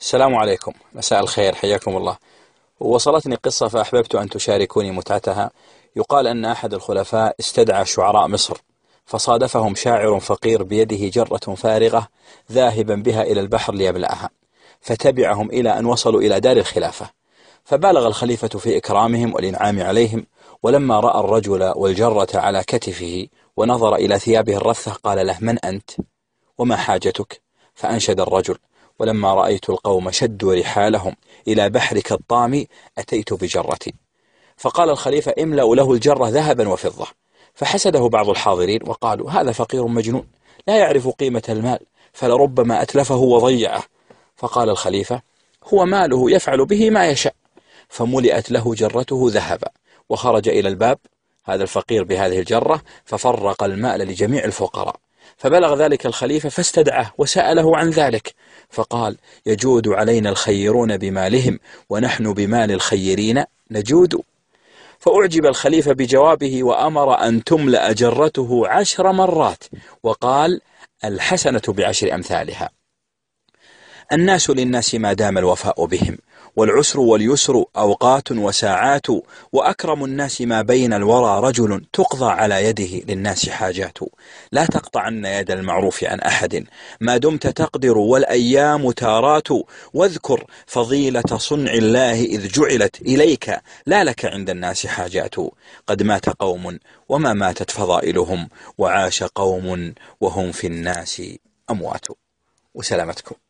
السلام عليكم مساء الخير حياكم الله وصلتني قصة فأحببت أن تشاركوني متعتها يقال أن أحد الخلفاء استدعى شعراء مصر فصادفهم شاعر فقير بيده جرة فارغة ذاهبا بها إلى البحر ليبلعها فتبعهم إلى أن وصلوا إلى دار الخلافة فبالغ الخليفة في إكرامهم والإنعام عليهم ولما رأى الرجل والجرة على كتفه ونظر إلى ثيابه الرثة قال له من أنت وما حاجتك فأنشد الرجل ولما رأيت القوم شدوا رحالهم إلى بحرك الطامي أتيت بجرتي فقال الخليفة املأوا له الجرة ذهبا وفضة فحسده بعض الحاضرين وقالوا هذا فقير مجنون لا يعرف قيمة المال فلربما أتلفه وضيعه فقال الخليفة هو ماله يفعل به ما يشاء فملئت له جرته ذهبا وخرج إلى الباب هذا الفقير بهذه الجرة ففرق المال لجميع الفقراء فبلغ ذلك الخليفة فاستدعاه وسأله عن ذلك فقال يجود علينا الخيرون بمالهم ونحن بمال الخيرين نجود فأعجب الخليفة بجوابه وأمر أن تملأ جرته عشر مرات وقال الحسنة بعشر أمثالها الناس للناس ما دام الوفاء بهم والعسر واليسر أوقات وساعات وأكرم الناس ما بين الورى رجل تقضى على يده للناس حاجات لا تقطعن يد المعروف عن أحد ما دمت تقدر والأيام تارات واذكر فضيلة صنع الله إذ جعلت إليك لا لك عند الناس حاجات قد مات قوم وما ماتت فضائلهم وعاش قوم وهم في الناس أموات وسلامتكم